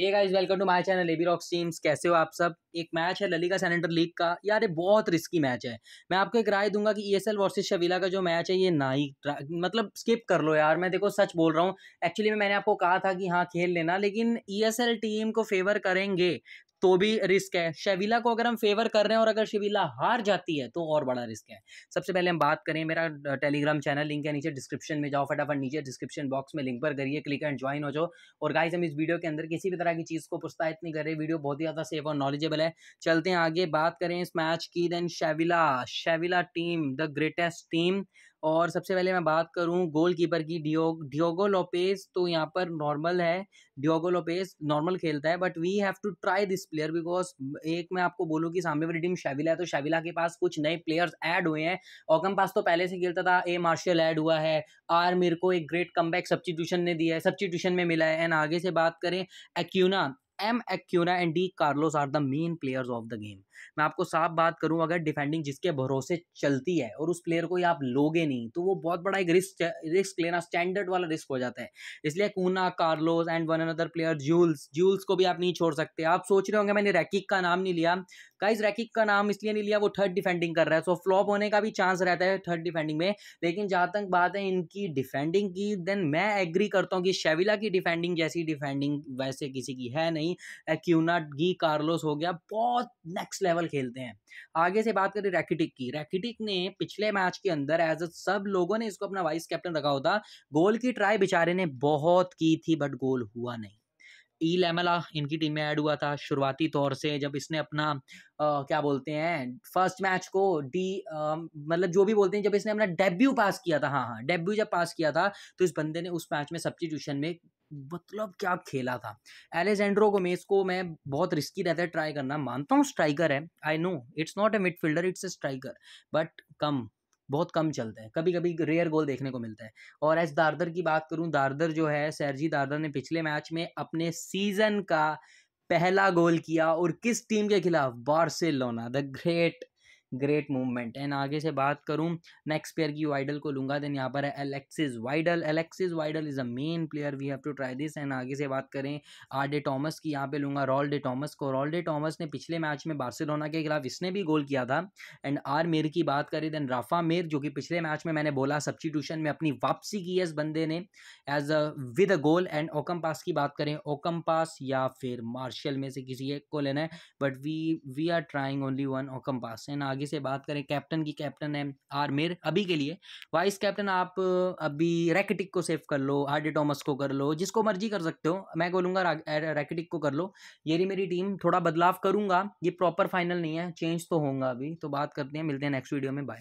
ये guys welcome to my channel AB Rocks teams कैसे हो आप सब एक मैच है ललिका सेनेटर लीग का यार ये बहुत रिस्की मैच है मैं आपको एक राय दूंगा कि ईएसएल वर्सेस शवीला का जो मैच है ये ना ही मतलब स्किप कर लो यार मैं देखो सच बोल रहा हूँ एक्चुअली में मैंने आपको कहा था कि हाँ खेल लेना लेकिन ई e टीम को फेवर करेंगे तो भी रिस्क है शेविला को अगर हम फेवर कर रहे हैं और अगर शेविला हार जाती है तो और बड़ा रिस्क है सबसे पहले हम बात करें मेरा टेलीग्राम चैनल लिंक है नीचे डिस्क्रिप्शन में जाओ फटाफट नीचे डिस्क्रिप्शन बॉक्स में लिंक पर करिए क्लिक एंड ज्वाइन हो जाओ और गाइस हम इस वीडियो के अंदर किसी भी तरह की चीज़ को प्रोत्साहित नहीं कर रहे वीडियो बहुत ही ज़्यादा सेफ और नॉलेजेबल है चलते हैं आगे बात करें इस मैच की then Sevilla Sevilla team the greatest team और सबसे पहले मैं बात करूं गोलकीपर की डियो डियोगो लोपेज तो यहाँ पर नॉर्मल है डियोगो लोपेज नॉर्मल खेलता है but we have to try this player because एक मैं आपको बोलूँ कि सामने वाली टीम शैविला है तो शैविला के पास कुछ नए प्लेयर्स ऐड हुए हैं ओकम पास तो पहले से खेलता था ए मार्शल ऐड हुआ है आर मेरे को एक ग्रेट कम बैक ने दिया है सब्सिट्यूशन में मिला है एंड आगे से बात करें Acuna M Acuna and D Carlos are the main players of the game मैं आपको साफ बात करूं अगर डिफेंडिंग जिसके भरोसे चलती है और उस प्लेयर को आप लोगे नहीं तो वो बहुत बड़ा एक रिस्क रिस्क लेना स्टैंडर्ड वाला रिस्क हो जाता है इसलिए कूना Carlos and one another player Jules Jules को भी आप नहीं छोड़ सकते आप सोच रहे होंगे मैंने रैकिक का नाम नहीं लिया गाइज रैकिक का नाम इसलिए नहीं लिया वो थर्ड डिफेंडिंग कर रहा है सो फ्लॉप होने का भी चांस रहता है थर्ड डिफेंडिंग में लेकिन जहाँ तक बात है इनकी डिफेंडिंग की देन मैं एग्री करता हूँ कि शेविला की डिफेंडिंग जैसी डिफेंडिंग वैसे किसी की है नहीं एक्यूना गी कार्लोस हो गया बहुत नेक्स्ट लेवल खेलते हैं आगे से बात करें रैकेटिक की रैकेटिक ने पिछले मैच के अंदर एज अ सब लोगों ने इसको अपना वाइस कैप्टन रखा होता गोल की ट्राई बेचारे ने बहुत की थी बट गोल हुआ नहीं ई लेमला इनकी टीम में ऐड हुआ था शुरुआती तौर से जब इसने अपना आ, क्या बोलते हैं फर्स्ट मैच को डी मतलब जो भी बोलते हैं जब इसने अपना डेब्यू पास किया था हाँ हाँ डेब्यू जब पास किया था तो इस बंदे ने उस मैच में सब्सटीट्यूशन में मतलब क्या खेला था एलेजेंड्रो गोमेस को मैं बहुत रिस्की रहता है ट्राई करना मानता हूँ स्ट्राइकर है I know it's not a midfielder it's a striker but कम बहुत कम चलते हैं कभी कभी रेयर गोल देखने को मिलता है और एस दारदर की बात करूँ दारदर जो है सरजी दारदर ने पिछले मैच में अपने सीजन का पहला गोल किया और किस टीम के खिलाफ Barcelona the great great movement and आगे से बात करूँ नेक्स्ट प्लेयर की वाइडल को लूंगा देन यहाँ पर है Alexis Vidal Alexis Vidal is a main player we have to try this and आगे से बात करें आर डे टॉमस की यहाँ पे लूंगा रॉल डे टॉमस को रॉल डे टॉमस ने पिछले मैच में बार्सिलोना के खिलाफ इसने भी गोल किया था एंड आर मेर की बात करें देन राफा मेर जो कि पिछले मैच में मैंने बोला सब्सिट्यूशन में अपनी वापसी की है इस बंदे ने as a with a goal and Ocampos की बात करें ओकम पास या फिर मार्शल में से किसी एक को लेना है but we we are trying only one Ocampos and आगे से बात करें कैप्टन की कैप्टन है आरमेर अभी के लिए वाइस कैप्टन आप अभी रैकेटिक को सेव कर लो आर टॉमस को कर लो जिसको मर्जी कर सकते हो मैं बोलूँगा रैकेटिक को कर लो ये मेरी टीम थोड़ा बदलाव करूँगा ये प्रॉपर फाइनल नहीं है चेंज तो होगा अभी तो बात करते हैं मिलते हैं नेक्स्ट वीडियो में बाय